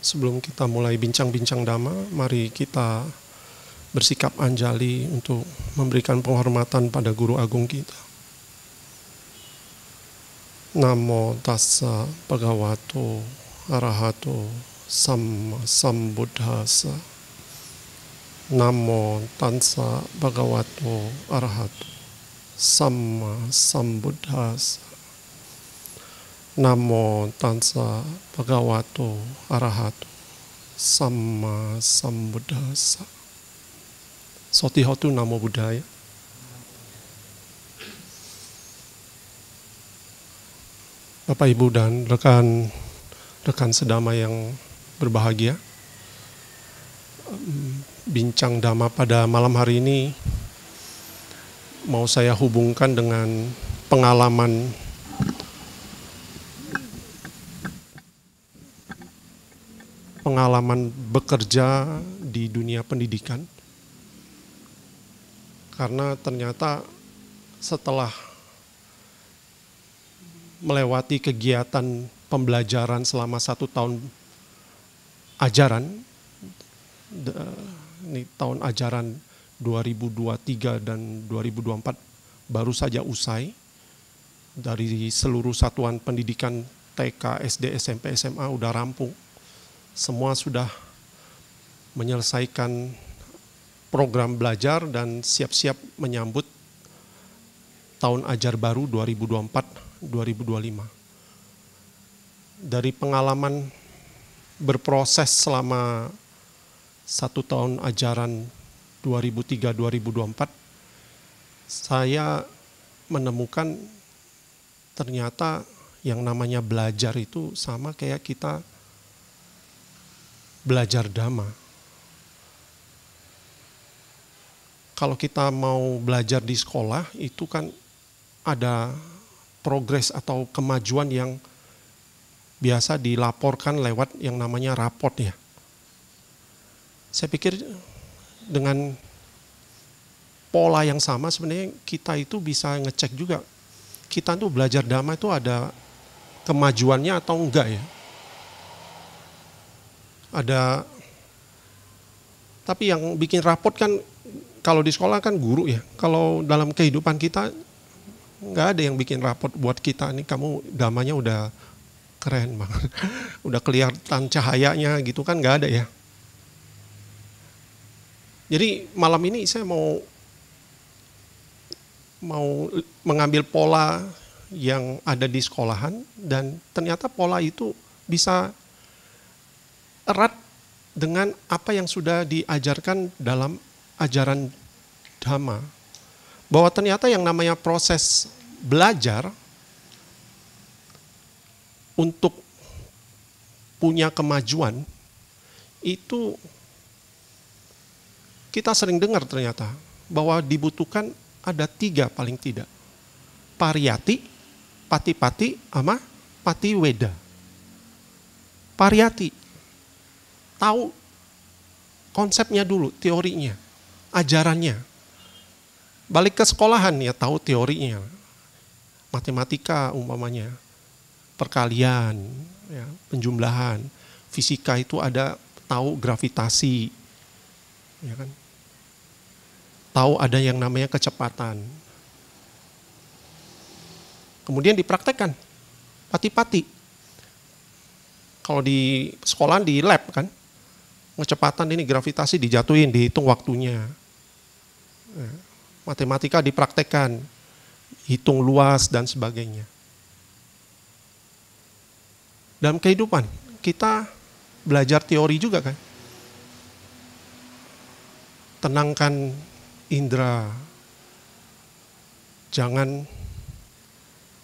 sebelum kita mulai bincang-bincang dhamma, mari kita bersikap anjali untuk memberikan penghormatan pada guru agung kita. Namo tassa bhagavato arahato samma sambuddhasa. Namo tassa bhagavato arahato samma sambuddhasa. Namo tansa bhagavato arahato sama sambuddhasa. Sotihotu namo buddhaya. Bapak Ibu dan rekan rekan sedama yang berbahagia. Mm, bincang dhamma pada malam hari ini mau saya hubungkan dengan pengalaman pengalaman bekerja di dunia pendidikan. Karena ternyata setelah melewati kegiatan pembelajaran selama satu tahun ajaran, ini tahun ajaran 2023 dan 2024 baru saja usai dari seluruh satuan pendidikan TK, SD, SMP, SMA udah rampung semua sudah menyelesaikan program belajar dan siap-siap menyambut tahun ajar baru 2024-2025. Dari pengalaman berproses selama satu tahun ajaran 2003-2024, saya menemukan ternyata yang namanya belajar itu sama kayak kita belajar dhamma. Kalau kita mau belajar di sekolah itu kan ada progres atau kemajuan yang biasa dilaporkan lewat yang namanya raport ya. Saya pikir dengan pola yang sama sebenarnya kita itu bisa ngecek juga kita itu belajar dhamma itu ada kemajuannya atau enggak ya ada tapi yang bikin rapot kan kalau di sekolah kan guru ya. Kalau dalam kehidupan kita nggak ada yang bikin rapot buat kita nih kamu damanya udah keren banget. udah kelihatan cahayanya gitu kan nggak ada ya. Jadi malam ini saya mau mau mengambil pola yang ada di sekolahan dan ternyata pola itu bisa erat dengan apa yang sudah diajarkan dalam ajaran Dhamma. Bahwa ternyata yang namanya proses belajar untuk punya kemajuan itu kita sering dengar ternyata bahwa dibutuhkan ada tiga paling tidak. Pariyati, Pati-Pati, ama Pati Weda. Pariyati, tahu konsepnya dulu, teorinya, ajarannya. Balik ke sekolahan ya tahu teorinya. Matematika umpamanya, perkalian, ya, penjumlahan. Fisika itu ada tahu gravitasi. Ya kan? Tahu ada yang namanya kecepatan. Kemudian dipraktekkan, pati-pati. Kalau di sekolah di lab kan, kecepatan ini gravitasi dijatuhin, dihitung waktunya. Nah, matematika dipraktekkan, hitung luas dan sebagainya. Dalam kehidupan kita belajar teori juga kan. Tenangkan indera. Jangan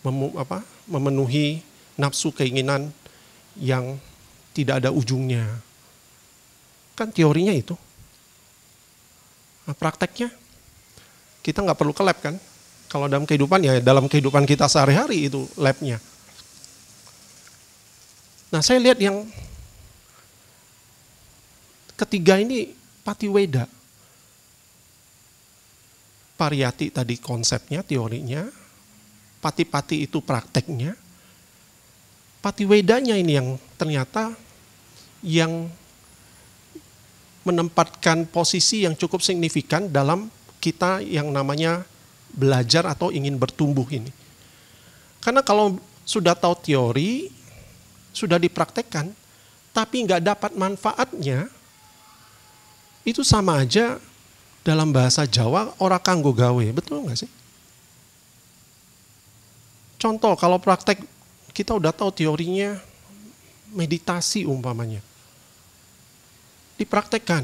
mem apa, memenuhi nafsu keinginan yang tidak ada ujungnya Kan teorinya itu. Nah, prakteknya kita nggak perlu ke lab kan. Kalau dalam kehidupan ya dalam kehidupan kita sehari-hari itu labnya. Nah saya lihat yang ketiga ini Patiweda. Pariyati tadi konsepnya, teorinya. Pati-pati itu prakteknya. Patiwedanya ini yang ternyata yang menempatkan posisi yang cukup signifikan dalam kita yang namanya belajar atau ingin bertumbuh ini. Karena kalau sudah tahu teori, sudah dipraktekkan, tapi nggak dapat manfaatnya, itu sama aja dalam bahasa Jawa orang kanggo gawe, betul nggak sih? Contoh kalau praktek kita udah tahu teorinya meditasi umpamanya dipraktekkan.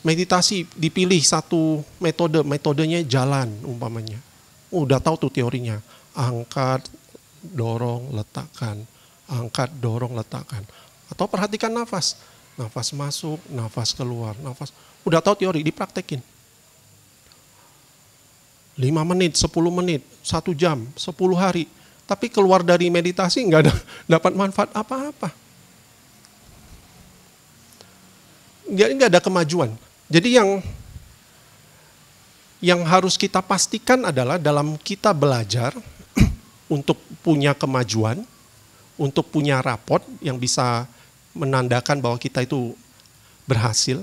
Meditasi dipilih satu metode, metodenya jalan umpamanya. Oh, udah tahu tuh teorinya, angkat, dorong, letakkan, angkat, dorong, letakkan. Atau perhatikan nafas, nafas masuk, nafas keluar, nafas. Udah tahu teori, dipraktekin. 5 menit, 10 menit, 1 jam, 10 hari, tapi keluar dari meditasi nggak ada dapat manfaat apa-apa. Jadi nggak ada kemajuan. Jadi yang yang harus kita pastikan adalah dalam kita belajar untuk punya kemajuan, untuk punya rapot yang bisa menandakan bahwa kita itu berhasil,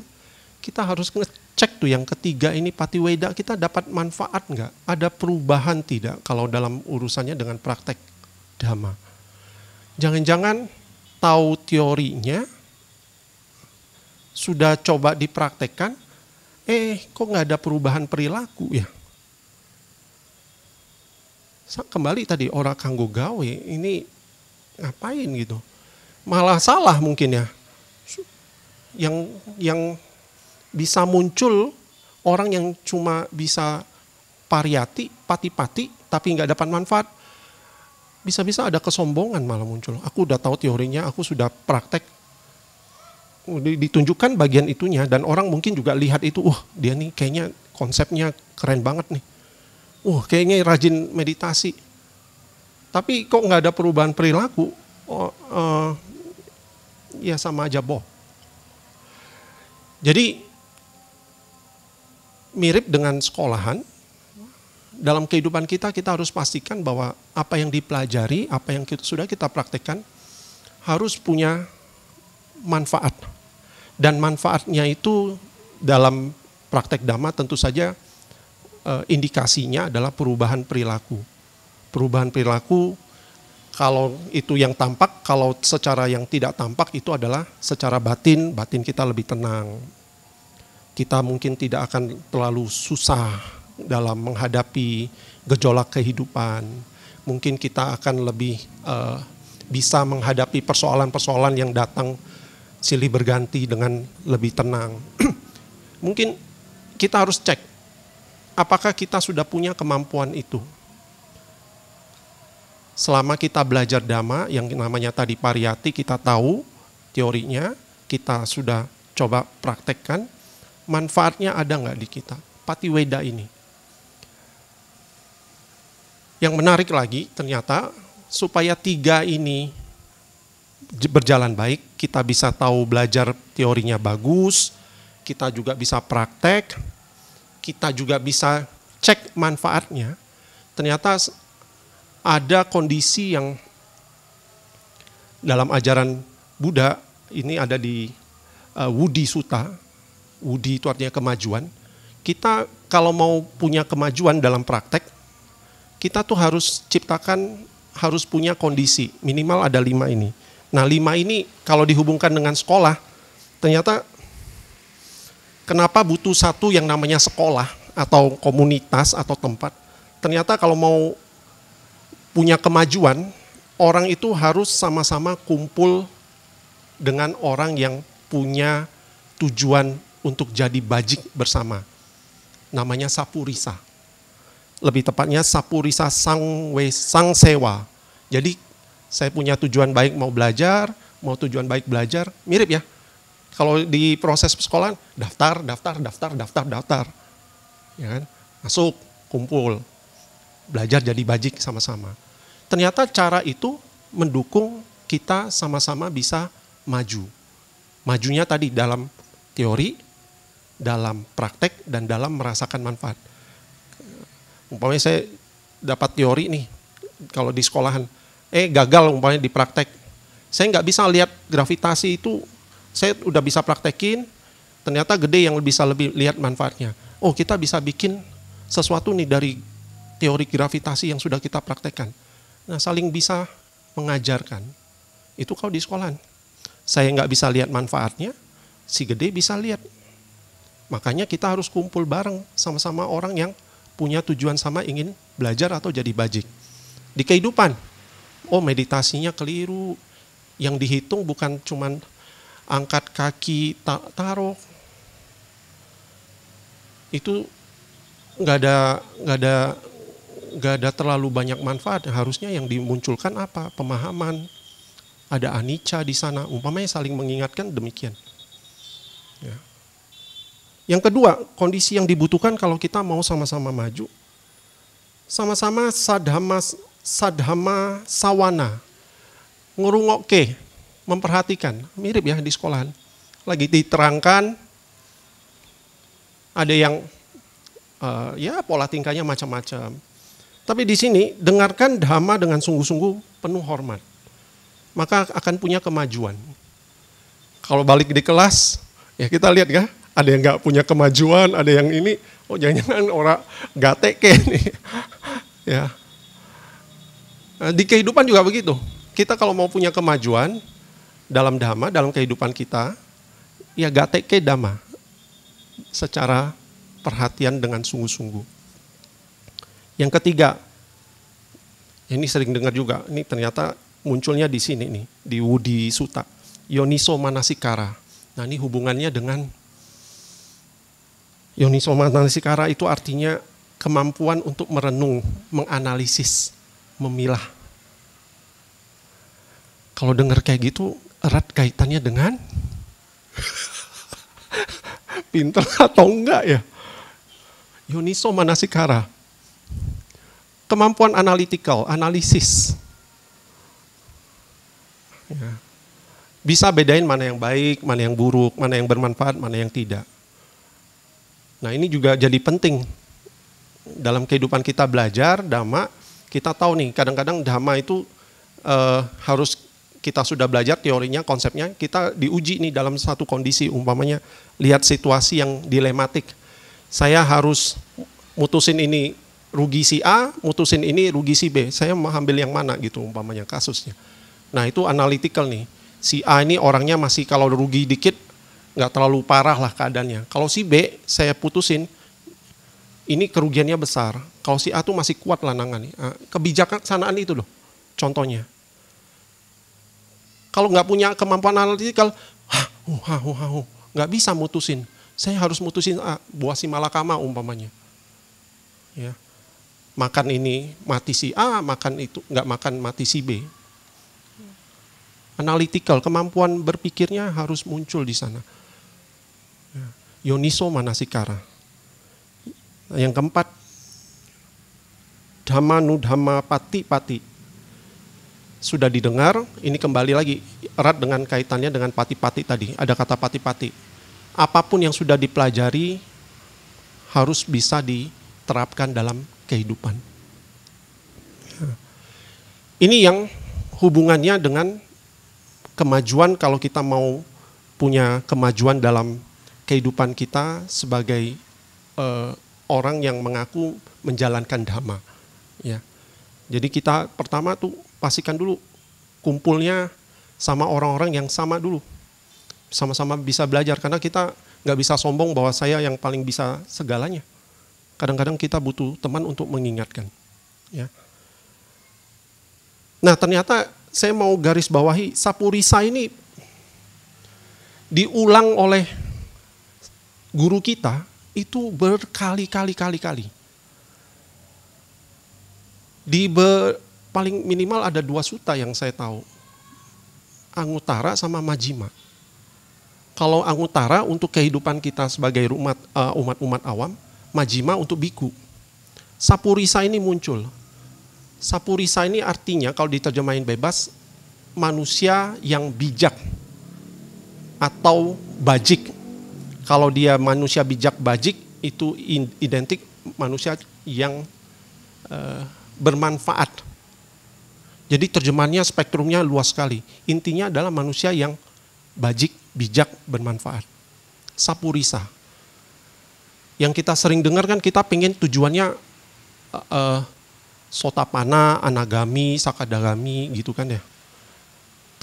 kita harus cek tuh yang ketiga ini Pati Weda kita dapat manfaat nggak? Ada perubahan tidak kalau dalam urusannya dengan praktek dhamma? Jangan-jangan tahu teorinya, sudah coba dipraktekkan, eh kok nggak ada perubahan perilaku ya? Kembali tadi orang kanggo gawe, ini ngapain gitu? Malah salah mungkin ya. Yang yang bisa muncul orang yang cuma bisa variati pati-pati, tapi nggak dapat manfaat. Bisa-bisa ada kesombongan malah muncul. Aku udah tahu teorinya, aku sudah praktek. Ditunjukkan bagian itunya dan orang mungkin juga lihat itu, wah dia nih kayaknya konsepnya keren banget nih. Wah kayaknya rajin meditasi. Tapi kok nggak ada perubahan perilaku, oh, uh, ya sama aja boh. Jadi mirip dengan sekolahan. Dalam kehidupan kita, kita harus pastikan bahwa apa yang dipelajari, apa yang kita, sudah kita praktekkan, harus punya manfaat. Dan manfaatnya itu dalam praktek dhamma tentu saja eh, indikasinya adalah perubahan perilaku. Perubahan perilaku kalau itu yang tampak, kalau secara yang tidak tampak itu adalah secara batin, batin kita lebih tenang, kita mungkin tidak akan terlalu susah dalam menghadapi gejolak kehidupan. Mungkin kita akan lebih uh, bisa menghadapi persoalan-persoalan yang datang silih berganti dengan lebih tenang. mungkin kita harus cek apakah kita sudah punya kemampuan itu. Selama kita belajar dhamma yang namanya tadi pariyati kita tahu teorinya, kita sudah coba praktekkan, manfaatnya ada nggak di kita? Pati Weda ini. Yang menarik lagi ternyata supaya tiga ini berjalan baik, kita bisa tahu belajar teorinya bagus, kita juga bisa praktek, kita juga bisa cek manfaatnya. Ternyata ada kondisi yang dalam ajaran Buddha ini ada di eh, Wudi Suta. Wudi itu artinya kemajuan. Kita kalau mau punya kemajuan dalam praktek, kita tuh harus ciptakan, harus punya kondisi. Minimal ada lima ini. Nah lima ini kalau dihubungkan dengan sekolah, ternyata kenapa butuh satu yang namanya sekolah atau komunitas atau tempat. Ternyata kalau mau punya kemajuan, orang itu harus sama-sama kumpul dengan orang yang punya tujuan untuk jadi bajik bersama. Namanya Sapurisa. Lebih tepatnya Sapurisa Sang, We, Sang Sewa. Jadi saya punya tujuan baik mau belajar, mau tujuan baik belajar, mirip ya. Kalau di proses sekolah, daftar, daftar, daftar, daftar, daftar. Ya kan? Masuk, kumpul, belajar jadi bajik sama-sama. Ternyata cara itu mendukung kita sama-sama bisa maju. Majunya tadi dalam teori, dalam praktek dan dalam merasakan manfaat. Umpamanya saya dapat teori nih, kalau di sekolahan, eh gagal umpamanya di praktek. Saya nggak bisa lihat gravitasi itu, saya udah bisa praktekin, ternyata gede yang bisa lebih lihat manfaatnya. Oh kita bisa bikin sesuatu nih dari teori gravitasi yang sudah kita praktekkan. Nah saling bisa mengajarkan, itu kalau di sekolahan. Saya nggak bisa lihat manfaatnya, si gede bisa lihat Makanya kita harus kumpul bareng sama-sama orang yang punya tujuan sama ingin belajar atau jadi bajik. Di kehidupan, oh meditasinya keliru. Yang dihitung bukan cuman angkat kaki taruh. Itu nggak ada nggak ada nggak ada terlalu banyak manfaat. Harusnya yang dimunculkan apa? Pemahaman. Ada anicca di sana. Umpamanya saling mengingatkan demikian. Ya. Yang kedua, kondisi yang dibutuhkan kalau kita mau sama-sama maju, sama-sama sadhama, sadhama sawana, Ngurungoke, memperhatikan, mirip ya di sekolah, Lagi diterangkan, ada yang uh, ya pola tingkahnya macam-macam. Tapi di sini dengarkan dhamma dengan sungguh-sungguh penuh hormat. Maka akan punya kemajuan. Kalau balik di kelas, ya kita lihat ya, ada yang nggak punya kemajuan, ada yang ini, oh jangan-jangan orang gateke nih. ya. Eh, di kehidupan juga begitu. Kita kalau mau punya kemajuan dalam dhamma, dalam kehidupan kita, ya gateke dhamma. Secara perhatian dengan sungguh-sungguh. Yang ketiga, ini sering dengar juga, ini ternyata munculnya di sini nih, di Wudi Suta. Yoniso Manasikara. Nah ini hubungannya dengan Manasikara itu artinya kemampuan untuk merenung, menganalisis, memilah. Kalau dengar kayak gitu, erat kaitannya dengan pinter atau enggak ya? Yoniso manasikara. Kemampuan analitikal, analisis. Ya. Bisa bedain mana yang baik, mana yang buruk, mana yang bermanfaat, mana yang tidak. Nah ini juga jadi penting dalam kehidupan kita belajar dhamma, kita tahu nih kadang-kadang dhamma itu eh, harus kita sudah belajar teorinya, konsepnya, kita diuji nih dalam satu kondisi umpamanya lihat situasi yang dilematik. Saya harus mutusin ini rugi si A, mutusin ini rugi si B. Saya mau ambil yang mana gitu umpamanya kasusnya. Nah itu analytical nih. Si A ini orangnya masih kalau rugi dikit nggak terlalu parah lah keadaannya. Kalau si B saya putusin, ini kerugiannya besar. Kalau si A tuh masih kuat lah nangani. Ah, kebijakan sanaan itu loh, contohnya. Kalau nggak punya kemampuan analitikal, nggak bisa mutusin. Saya harus mutusin A, ah, buah si malakama umpamanya. Ya. Makan ini mati si A, makan itu nggak makan mati si B. Analitikal, kemampuan berpikirnya harus muncul di sana Yoniso manasikara. Yang keempat, dhamma nudhamma pati pati. Sudah didengar, ini kembali lagi erat dengan kaitannya dengan pati-pati tadi. Ada kata pati-pati. Apapun yang sudah dipelajari harus bisa diterapkan dalam kehidupan. Ini yang hubungannya dengan kemajuan kalau kita mau punya kemajuan dalam kehidupan kita sebagai uh, orang yang mengaku menjalankan dhamma. Ya. Jadi kita pertama tuh pastikan dulu kumpulnya sama orang-orang yang sama dulu. Sama-sama bisa belajar karena kita nggak bisa sombong bahwa saya yang paling bisa segalanya. Kadang-kadang kita butuh teman untuk mengingatkan. Ya. Nah ternyata saya mau garis bawahi Sapurisa ini diulang oleh guru kita itu berkali-kali-kali-kali. Di ber, paling minimal ada dua suta yang saya tahu. Angutara sama Majima. Kalau Angutara untuk kehidupan kita sebagai umat eh, umat-umat awam, Majima untuk biku. Sapurisa ini muncul. Sapurisa ini artinya kalau diterjemahin bebas manusia yang bijak atau bajik kalau dia manusia bijak bajik itu identik manusia yang uh, bermanfaat. Jadi terjemahannya spektrumnya luas sekali. Intinya adalah manusia yang bajik, bijak, bermanfaat. Sapurisa. Yang kita sering dengar kan kita pengen tujuannya uh, uh, eh, sotapana, anagami, sakadagami gitu kan ya.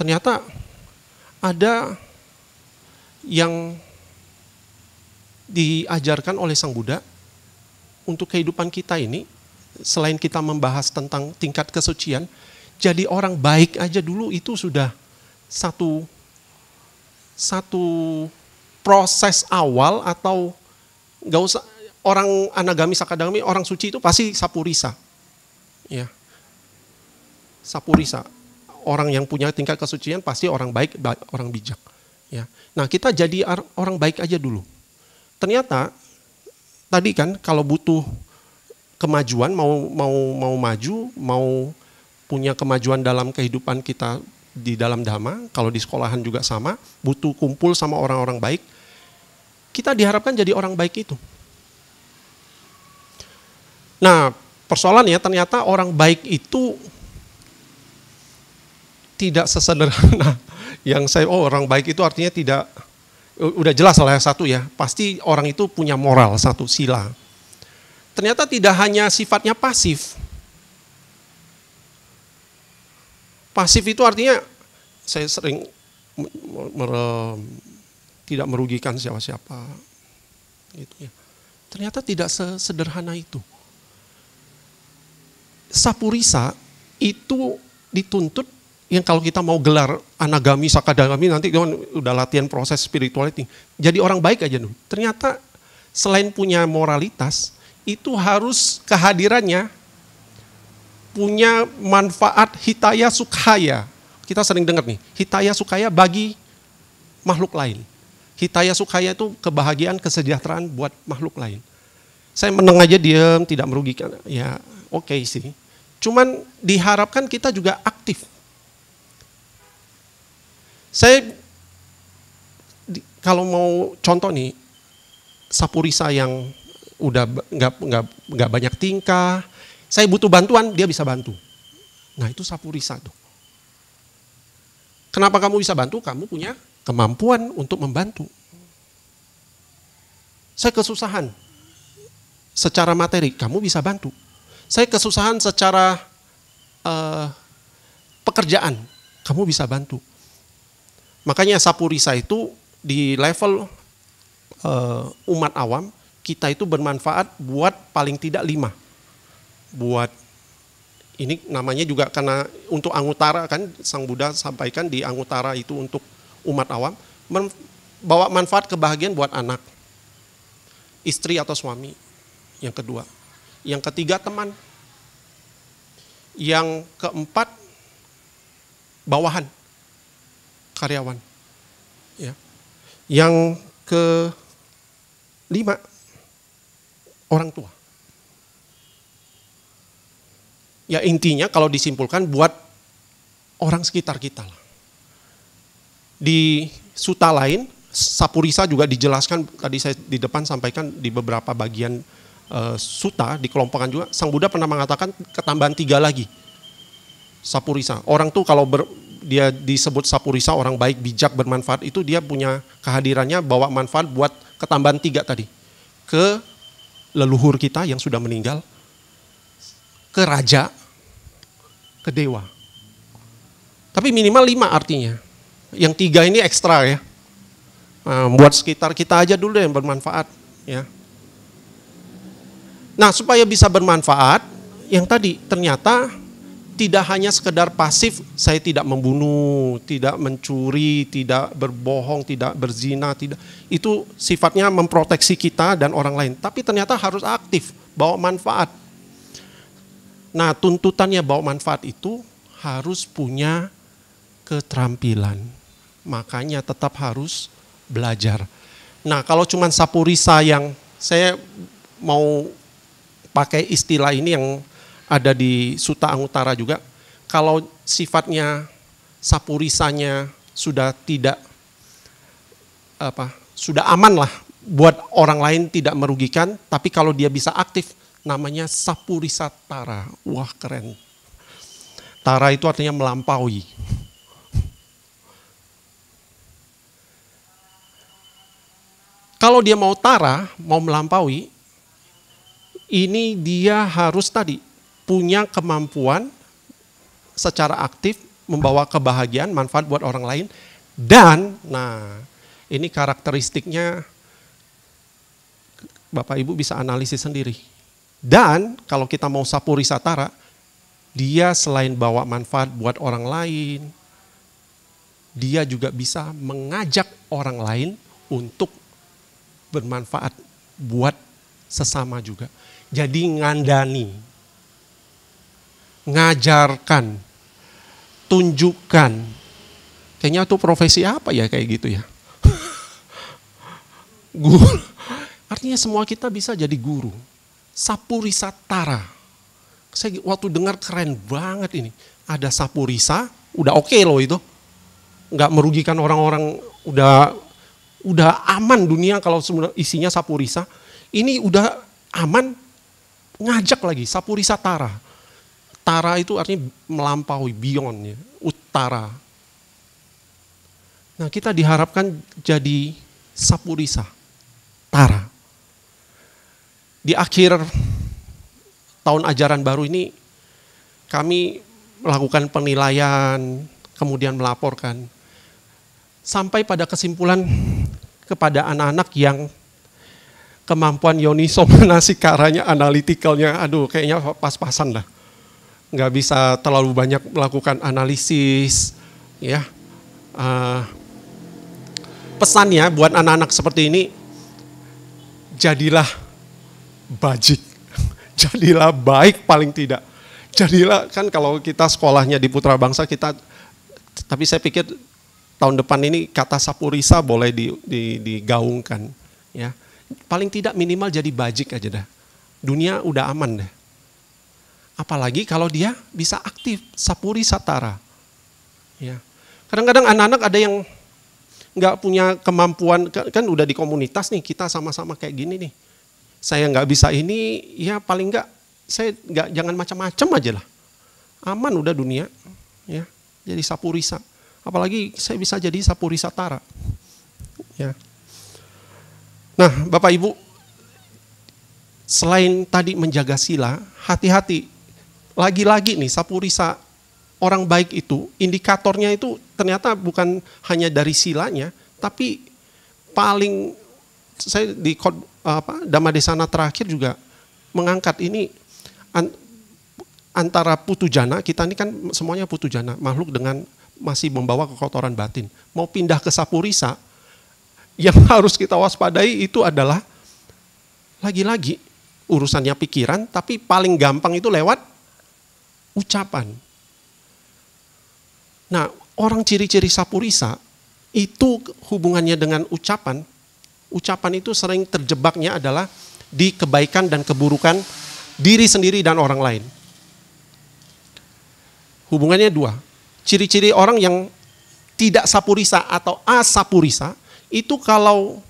Ternyata ada yang diajarkan oleh Sang Buddha untuk kehidupan kita ini selain kita membahas tentang tingkat kesucian, jadi orang baik aja dulu itu sudah satu satu proses awal atau nggak usah orang anagami sakadami orang suci itu pasti sapurisa. Ya. Sapurisa. Orang yang punya tingkat kesucian pasti orang baik, orang bijak. Ya. Nah, kita jadi orang baik aja dulu ternyata tadi kan kalau butuh kemajuan mau mau mau maju mau punya kemajuan dalam kehidupan kita di dalam dhamma kalau di sekolahan juga sama butuh kumpul sama orang-orang baik kita diharapkan jadi orang baik itu nah persoalannya ternyata orang baik itu tidak sesederhana yang saya oh orang baik itu artinya tidak udah jelas lah satu ya, pasti orang itu punya moral satu sila. Ternyata tidak hanya sifatnya pasif. Pasif itu artinya saya sering tidak merugikan siapa-siapa. Gitu ya. Ternyata tidak sesederhana itu. Sapurisa itu dituntut yang kalau kita mau gelar anagami, sakadagami nanti cuman udah latihan proses spirituality. Jadi orang baik aja dulu. Ternyata selain punya moralitas, itu harus kehadirannya punya manfaat hitaya sukaya. Kita sering dengar nih, hitaya sukaya bagi makhluk lain. Hitaya sukaya itu kebahagiaan, kesejahteraan buat makhluk lain. Saya meneng aja diam, tidak merugikan. Ya oke okay sih. Cuman diharapkan kita juga aktif saya kalau mau contoh nih, Sapurisa yang udah nggak nggak nggak banyak tingkah, saya butuh bantuan dia bisa bantu. Nah itu Sapurisa tuh. Kenapa kamu bisa bantu? Kamu punya kemampuan untuk membantu. Saya kesusahan secara materi, kamu bisa bantu. Saya kesusahan secara uh, pekerjaan, kamu bisa bantu Makanya sapu risa itu di level uh, umat awam kita itu bermanfaat buat paling tidak lima. Buat ini namanya juga karena untuk Angutara kan Sang Buddha sampaikan di Angutara itu untuk umat awam bawa manfaat kebahagiaan buat anak, istri atau suami. Yang kedua, yang ketiga teman. Yang keempat bawahan karyawan. Ya. Yang ke lima, orang tua. Ya intinya kalau disimpulkan buat orang sekitar kita lah. Di suta lain, Sapurisa juga dijelaskan, tadi saya di depan sampaikan di beberapa bagian e, suta, di kelompokan juga, Sang Buddha pernah mengatakan ketambahan tiga lagi. Sapurisa, orang tuh kalau ber, dia disebut sapurisa orang baik bijak bermanfaat itu dia punya kehadirannya bawa manfaat buat ketambahan tiga tadi ke leluhur kita yang sudah meninggal ke raja ke dewa tapi minimal lima artinya yang tiga ini ekstra ya nah, buat sekitar kita aja dulu yang bermanfaat ya nah supaya bisa bermanfaat yang tadi ternyata tidak hanya sekedar pasif, saya tidak membunuh, tidak mencuri, tidak berbohong, tidak berzina, tidak. Itu sifatnya memproteksi kita dan orang lain. Tapi ternyata harus aktif, bawa manfaat. Nah, tuntutannya bawa manfaat itu harus punya keterampilan. Makanya tetap harus belajar. Nah, kalau cuma risa yang saya mau pakai istilah ini yang ada di Suta Angutara juga. Kalau sifatnya sapurisanya sudah tidak apa sudah aman lah buat orang lain tidak merugikan, tapi kalau dia bisa aktif namanya sapurisa tara. Wah keren. Tara itu artinya melampaui. Kalau dia mau tara, mau melampaui, ini dia harus tadi punya kemampuan secara aktif membawa kebahagiaan, manfaat buat orang lain. Dan, nah ini karakteristiknya Bapak Ibu bisa analisis sendiri. Dan kalau kita mau sapu risatara, dia selain bawa manfaat buat orang lain, dia juga bisa mengajak orang lain untuk bermanfaat buat sesama juga. Jadi ngandani, ngajarkan, tunjukkan. Kayaknya tuh profesi apa ya kayak gitu ya? guru. Artinya semua kita bisa jadi guru. Sapurisa Tara. Saya waktu dengar keren banget ini. Ada Sapurisa, udah oke okay loh itu. Nggak merugikan orang-orang, udah udah aman dunia kalau isinya Sapurisa. Ini udah aman, ngajak lagi Sapurisa Tara Tara itu artinya melampaui, beyond ya, utara. Nah kita diharapkan jadi sapurisa, tara. Di akhir tahun ajaran baru ini kami melakukan penilaian, kemudian melaporkan. Sampai pada kesimpulan kepada anak-anak yang kemampuan Yoniso manasikaranya, analitikalnya, aduh kayaknya pas-pasan lah nggak bisa terlalu banyak melakukan analisis, ya. Uh, pesannya buat anak-anak seperti ini, jadilah bajik, jadilah baik paling tidak. Jadilah kan kalau kita sekolahnya di Putra Bangsa kita, tapi saya pikir tahun depan ini kata sapurisa boleh di, di, digaungkan, ya. Paling tidak minimal jadi bajik aja dah. Dunia udah aman deh. Apalagi kalau dia bisa aktif, sapuri satara. Ya. Kadang-kadang anak-anak ada yang nggak punya kemampuan, kan udah di komunitas nih, kita sama-sama kayak gini nih. Saya nggak bisa ini, ya paling nggak saya nggak jangan macam-macam aja lah. Aman udah dunia, ya. Jadi sapurisa. Apalagi saya bisa jadi Sapuri tara. Ya. Nah, Bapak Ibu, selain tadi menjaga sila, hati-hati lagi-lagi nih Sapurisa orang baik itu indikatornya itu ternyata bukan hanya dari silanya tapi paling saya di apa Damadesana terakhir juga mengangkat ini antara putu jana kita ini kan semuanya putu jana makhluk dengan masih membawa kekotoran batin mau pindah ke Sapurisa yang harus kita waspadai itu adalah lagi-lagi urusannya pikiran tapi paling gampang itu lewat ucapan. Nah, orang ciri-ciri sapurisa itu hubungannya dengan ucapan. Ucapan itu sering terjebaknya adalah di kebaikan dan keburukan diri sendiri dan orang lain. Hubungannya dua. Ciri-ciri orang yang tidak sapurisa atau asapurisa itu kalau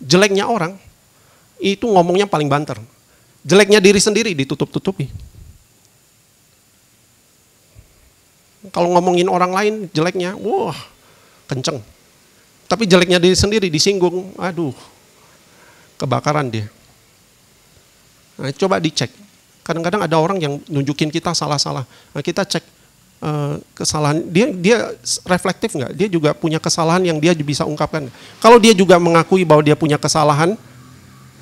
jeleknya orang itu ngomongnya paling banter. Jeleknya diri sendiri ditutup-tutupi Kalau ngomongin orang lain jeleknya, wah kenceng. Tapi jeleknya diri sendiri disinggung, aduh kebakaran dia. Nah, coba dicek. Kadang-kadang ada orang yang nunjukin kita salah-salah. Nah, kita cek uh, kesalahan dia dia reflektif nggak? Dia juga punya kesalahan yang dia bisa ungkapkan. Kalau dia juga mengakui bahwa dia punya kesalahan,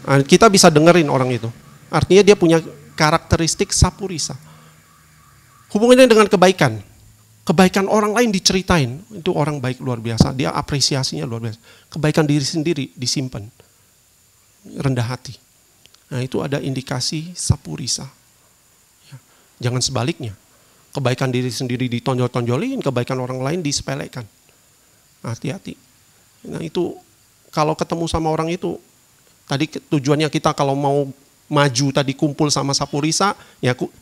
nah, kita bisa dengerin orang itu. Artinya dia punya karakteristik sapurisa. Hubungannya dengan kebaikan. Kebaikan orang lain diceritain, itu orang baik luar biasa, dia apresiasinya luar biasa. Kebaikan diri sendiri disimpan, rendah hati. Nah itu ada indikasi sapurisa. Ya. Jangan sebaliknya, kebaikan diri sendiri ditonjol-tonjolin, kebaikan orang lain disepelekan. Hati-hati. Nah itu kalau ketemu sama orang itu, tadi tujuannya kita kalau mau maju tadi kumpul sama sapurisa, ya aku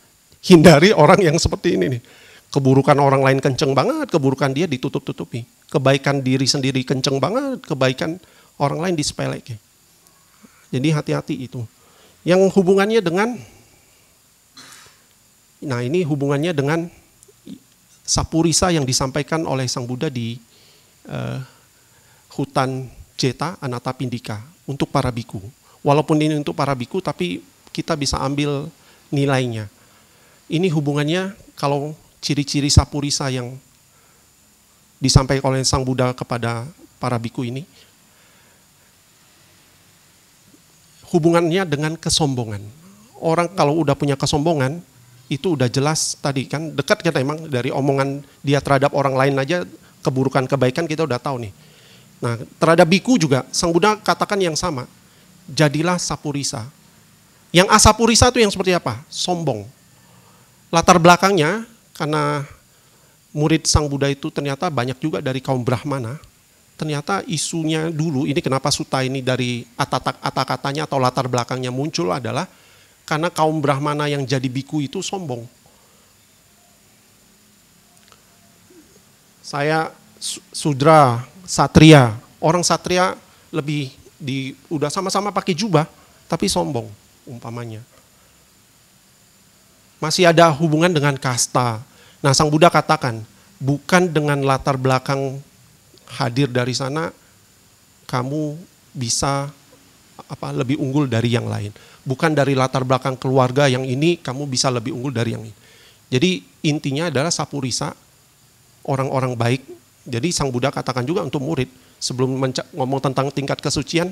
hindari orang yang seperti ini nih Keburukan orang lain kenceng banget, keburukan dia ditutup-tutupi. Kebaikan diri sendiri kenceng banget, kebaikan orang lain disepelekin. Jadi hati-hati itu. Yang hubungannya dengan Nah, ini hubungannya dengan sapurisa yang disampaikan oleh Sang Buddha di uh, hutan Jeta Pindika untuk para biku. Walaupun ini untuk para biku, tapi kita bisa ambil nilainya. Ini hubungannya kalau ciri-ciri sapurisa yang disampaikan oleh Sang Buddha kepada para biku ini hubungannya dengan kesombongan. Orang kalau udah punya kesombongan itu udah jelas tadi kan dekat kita emang dari omongan dia terhadap orang lain aja keburukan kebaikan kita udah tahu nih. Nah, terhadap biku juga Sang Buddha katakan yang sama. Jadilah sapurisa. Yang asapurisa itu yang seperti apa? Sombong. Latar belakangnya karena murid Sang Buddha itu ternyata banyak juga dari kaum Brahmana. Ternyata isunya dulu, ini kenapa suta ini dari kata-katanya atau latar belakangnya muncul adalah karena kaum Brahmana yang jadi biku itu sombong. Saya sudra, satria, orang satria lebih di udah sama-sama pakai jubah tapi sombong umpamanya masih ada hubungan dengan kasta. Nah, Sang Buddha katakan, bukan dengan latar belakang hadir dari sana kamu bisa apa lebih unggul dari yang lain. Bukan dari latar belakang keluarga yang ini kamu bisa lebih unggul dari yang ini. Jadi intinya adalah sapurisa orang-orang baik. Jadi Sang Buddha katakan juga untuk murid sebelum ngomong tentang tingkat kesucian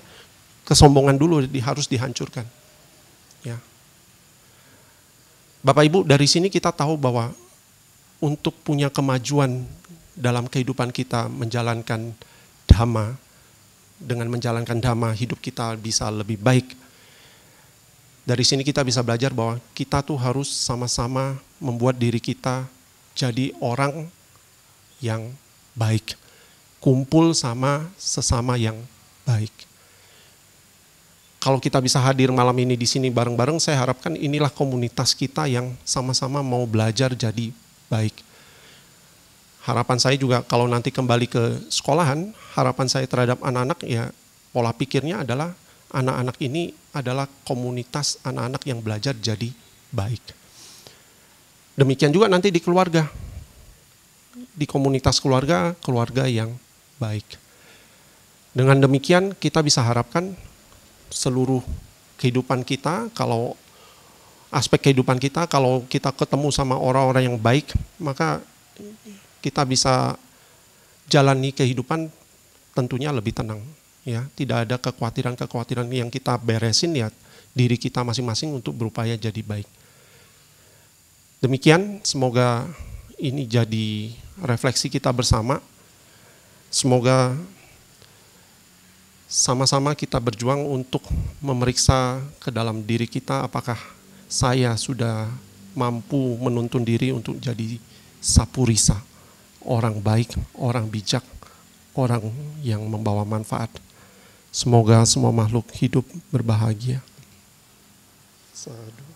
kesombongan dulu harus dihancurkan. Bapak Ibu, dari sini kita tahu bahwa untuk punya kemajuan dalam kehidupan kita menjalankan dhamma, dengan menjalankan dhamma hidup kita bisa lebih baik. Dari sini kita bisa belajar bahwa kita tuh harus sama-sama membuat diri kita jadi orang yang baik. Kumpul sama sesama yang baik kalau kita bisa hadir malam ini di sini bareng-bareng, saya harapkan inilah komunitas kita yang sama-sama mau belajar jadi baik. Harapan saya juga kalau nanti kembali ke sekolahan, harapan saya terhadap anak-anak ya pola pikirnya adalah anak-anak ini adalah komunitas anak-anak yang belajar jadi baik. Demikian juga nanti di keluarga. Di komunitas keluarga, keluarga yang baik. Dengan demikian kita bisa harapkan seluruh kehidupan kita, kalau aspek kehidupan kita, kalau kita ketemu sama orang-orang yang baik, maka kita bisa jalani kehidupan tentunya lebih tenang. Ya, tidak ada kekhawatiran-kekhawatiran yang kita beresin ya diri kita masing-masing untuk berupaya jadi baik. Demikian, semoga ini jadi refleksi kita bersama. Semoga sama-sama kita berjuang untuk memeriksa ke dalam diri kita apakah saya sudah mampu menuntun diri untuk jadi sapurisa, orang baik, orang bijak, orang yang membawa manfaat. Semoga semua makhluk hidup berbahagia. Sadu.